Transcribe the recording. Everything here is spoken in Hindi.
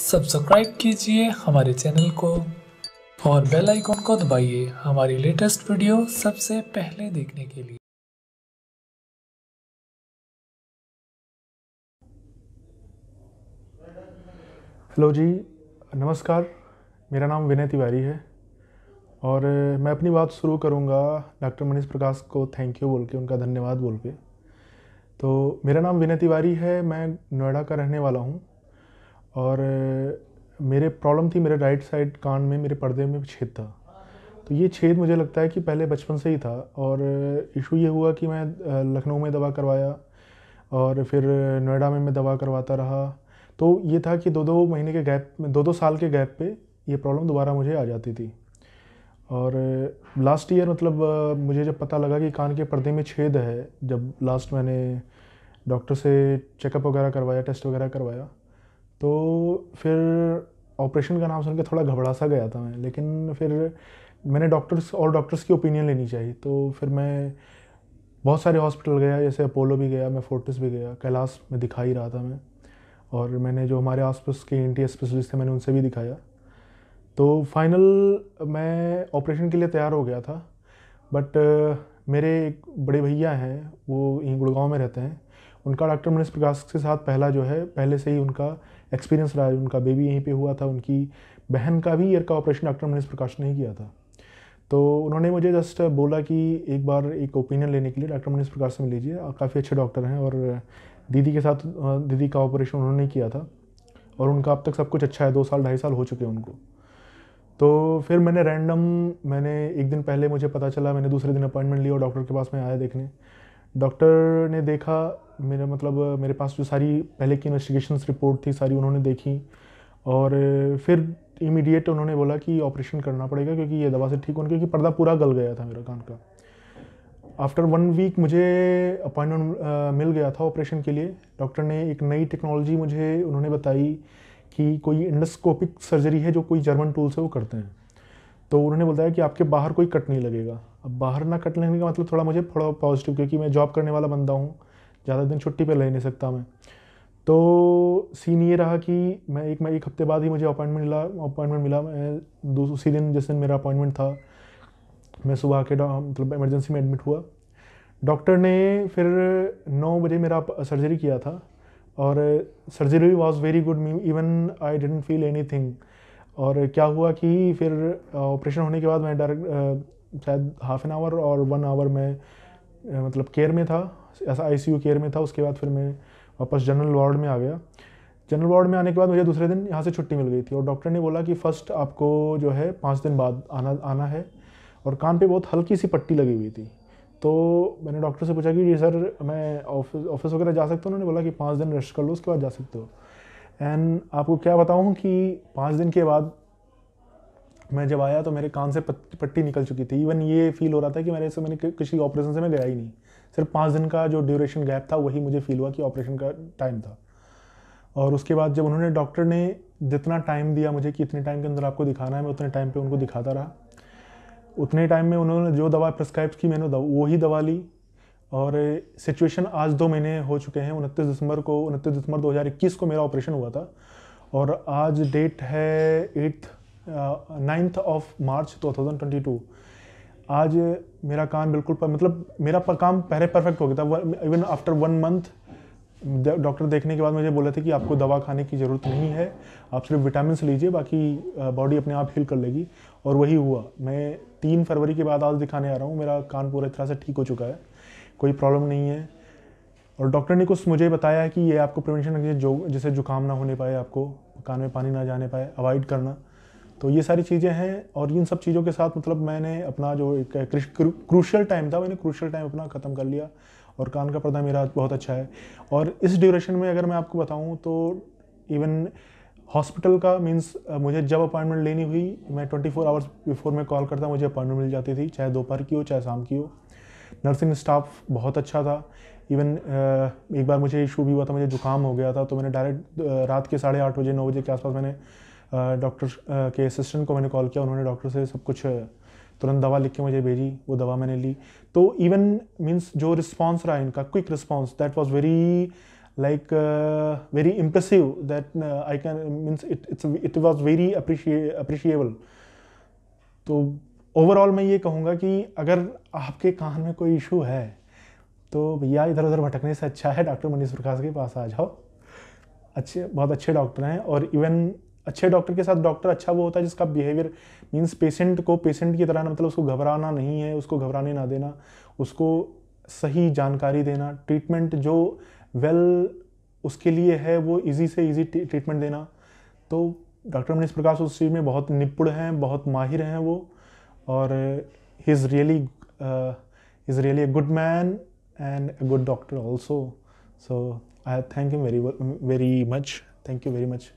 सब्सक्राइब कीजिए हमारे चैनल को और बेल आइकॉन को दबाइए हमारी लेटेस्ट वीडियो सबसे पहले देखने के लिए हेलो जी नमस्कार मेरा नाम विनय तिवारी है और मैं अपनी बात शुरू करूँगा डॉक्टर मनीष प्रकाश को थैंक यू बोल के उनका धन्यवाद बोल के तो मेरा नाम विनय तिवारी है मैं नोएडा का रहने वाला हूँ और मेरे प्रॉब्लम थी मेरे राइट साइड कान में मेरे पर्दे में छेद था तो ये छेद मुझे लगता है कि पहले बचपन से ही था और इशू ये हुआ कि मैं लखनऊ में दवा करवाया और फिर नोएडा में मैं दवा करवाता रहा तो ये था कि दो दो महीने के गैप में दो दो साल के गैप पे ये प्रॉब्लम दोबारा मुझे आ जाती थी और लास्ट ईयर मतलब मुझे जब पता लगा कि कान के पर्दे में छेद है जब लास्ट मैंने डॉक्टर से चेकअप वगैरह करवाया टेस्ट वगैरह करवाया तो फिर ऑपरेशन का नाम सुन के थोड़ा घबरा सा गया था मैं लेकिन फिर मैंने डॉक्टर्स और डॉक्टर्स की ओपिनियन लेनी चाहिए तो फिर मैं बहुत सारे हॉस्पिटल गया जैसे अपोलो भी गया मैं फोर्टिस भी गया कैलाश में दिखा ही रहा था मैं और मैंने जो हमारे आसपास के एन टी स्पेशलिस्ट थे मैंने उनसे भी दिखाया तो फाइनल मैं ऑपरेशन के लिए तैयार हो गया था बट मेरे एक बड़े भैया हैं वो यहीं गुड़गांव में रहते हैं उनका डॉक्टर मनीष प्रकाश के साथ पहला जो है पहले से ही उनका एक्सपीरियंस रहा है उनका बेबी यहीं पे हुआ था उनकी बहन का भी ईयर का ऑपरेशन डॉक्टर मनीष प्रकाश ने ही किया था तो उन्होंने मुझे जस्ट बोला कि एक बार एक ओपिनियन लेने के लिए डॉक्टर मनीष प्रकाश से मिल लीजिए काफ़ी अच्छे डॉक्टर हैं और दीदी के साथ दीदी का ऑपरेशन उन्होंने किया था और उनका अब तक सब कुछ अच्छा है दो साल ढाई साल हो चुके हैं उनको तो फिर मैंने रैंडम मैंने एक दिन पहले मुझे पता चला मैंने दूसरे दिन अपॉइंटमेंट लिया और डॉक्टर के पास मैं आया देखने डॉक्टर ने देखा मेरा मतलब मेरे पास जो सारी पहले की इन्वेस्टिगेशन रिपोर्ट थी सारी उन्होंने देखी और फिर इमीडिएट उन्होंने बोला कि ऑपरेशन करना पड़ेगा क्योंकि ये दवा से ठीक होने क्योंकि पर्दा पूरा गल गया था मेरा कान का आफ्टर वन वीक मुझे अपॉइंटमेंट मिल गया था ऑपरेशन के लिए डॉक्टर ने एक नई टेक्नोलॉजी मुझे उन्होंने बताई कि कोई इंडस्कोपिक सर्जरी है जो कोई जर्मन टूल से वो करते हैं तो उन्होंने बताया कि आपके बाहर कोई कट नहीं लगेगा अब बाहर ना कट लेने का मतलब थोड़ा मुझे थोड़ा पॉजिटिव क्योंकि मैं जॉब करने वाला बंदा हूँ ज़्यादा दिन छुट्टी पर ले नहीं सकता मैं तो सीन ये रहा कि मैं एक मैं एक हफ्ते बाद ही मुझे अपॉइंटमेंट मिला अपॉइंटमेंट मिला मैं उसी दिन जिस दिन मेरा अपॉइंटमेंट था मैं सुबह आके मतलब इमरजेंसी में एडमिट हुआ डॉक्टर ने फिर नौ बजे मेरा सर्जरी किया था और surgery was very good me even I didn't feel anything और क्या हुआ कि फिर ऑपरेशन uh, होने के बाद मैं डायरेक्ट शायद हाफ एन आवर और वन आवर में मतलब केयर में था ऐसा आईसीयू केयर में था उसके बाद फिर मैं वापस जनरल वार्ड में आ गया जनरल वार्ड में आने के बाद मुझे दूसरे दिन यहाँ से छुट्टी मिल गई थी और डॉक्टर ने बोला कि फ़र्स्ट आपको जो है पाँच दिन बाद आना आना है और कान पे बहुत हल्की सी पट्टी लगी हुई थी तो मैंने डॉक्टर से पूछा कि जी सर मैं ऑफिस ऑफिस वगैरह जा सकता हूँ उन्होंने बोला कि पाँच दिन रेस्ट कर लो उसके बाद जा सकते हो एंड आपको क्या बताऊँ कि पाँच दिन के बाद मैं जब आया तो मेरे कान से पट्टी निकल चुकी थी इवन ये फील हो रहा था कि मेरे से मैंने किसी ऑपरेशन से मैं गया ही नहीं सिर्फ पाँच दिन का जो ड्यूरेशन गैप था वही मुझे फील हुआ कि ऑपरेशन का टाइम था और उसके बाद जब उन्होंने डॉक्टर ने जितना टाइम दिया मुझे कि इतने टाइम के अंदर आपको दिखाना है मैं उतने टाइम पर उनको दिखाता रहा उतने टाइम में उन्होंने जो दवा प्रिस्क्राइब की मैंने वो ही दवा ली और सिचुएशन आज दो महीने हो चुके हैं उनतीस दिसंबर को उनतीस दिसंबर 2021 को मेरा ऑपरेशन हुआ था और आज डेट है एट्थ नाइन्थ ऑफ मार्च 2022 आज मेरा काम बिल्कुल पर, मतलब मेरा पर काम पहले परफेक्ट हो गया था even after one month doctor देखने के बाद मुझे बोले थे कि आपको दवा खाने की ज़रूरत नहीं है आप सिर्फ विटामिन लीजिए बाकी बॉडी अपने आप हील कर लेगी और वही हुआ मैं तीन फरवरी के बाद आज दिखाने आ रहा हूँ मेरा कान पूरा तरह से ठीक हो चुका है कोई प्रॉब्लम नहीं है और डॉक्टर ने कुछ मुझे बताया कि ये आपको प्रिवेंशन जो जैसे जुकाम ना होने पाए आपको कान में पानी ना जाने पाए अवॉइड करना तो ये सारी चीज़ें हैं और इन सब चीज़ों के साथ मतलब मैंने अपना जो एक क्रूशल टाइम था मैंने क्रूशल टाइम अपना ख़त्म कर लिया और कान का पर्दा मेरा बहुत अच्छा है और इस ड्यूरेशन में अगर मैं आपको बताऊँ तो इवन हॉस्पिटल का मीन्स मुझे जब अपॉइंटमेंट लेनी हुई मैं 24 फोर आवर्स बिफोर मैं कॉल करता मुझे अपॉइंटमेंट मिल जाती थी चाहे दोपहर की हो चाहे शाम की हो नर्सिंग स्टाफ बहुत अच्छा था इवन एक बार मुझे इशू भी हुआ था मुझे जुकाम हो गया था तो मैंने डायरेक्ट रात के साढ़े आठ बजे नौ बजे के आसपास मैंने डॉक्टर के असिस्टेंट को मैंने कॉल किया उन्होंने डॉक्टर से सब कुछ तुरंत दवा लिख के मुझे भेजी वो दवा मैंने ली तो इवन मीन्स जो रिस्पॉन्स रहा इनका quick response that was very like very impressive that I can means it it's it was very appreciable तो ओवरऑल मैं ये कहूँगा कि अगर आपके कान में कोई इशू है तो भैया इधर उधर भटकने से अच्छा है डॉक्टर मनीष प्रकाश के पास आ जाओ अच्छे बहुत अच्छे डॉक्टर हैं और इवन अच्छे डॉक्टर के साथ डॉक्टर अच्छा वो होता है जिसका बिहेवियर मीन्स पेशेंट को पेशेंट की तरह मतलब उसको घबराना नहीं है उसको घबराने ना देना उसको सही जानकारी देना ट्रीटमेंट जो वेल उसके लिए है वो इजी से इजी ट्रीटमेंट देना तो डॉक्टर मनीष प्रकाश उस चीज़ में बहुत निपुण हैं बहुत माहिर हैं वो और he is really is really a good man and a good doctor also so I thank you very very much thank you very much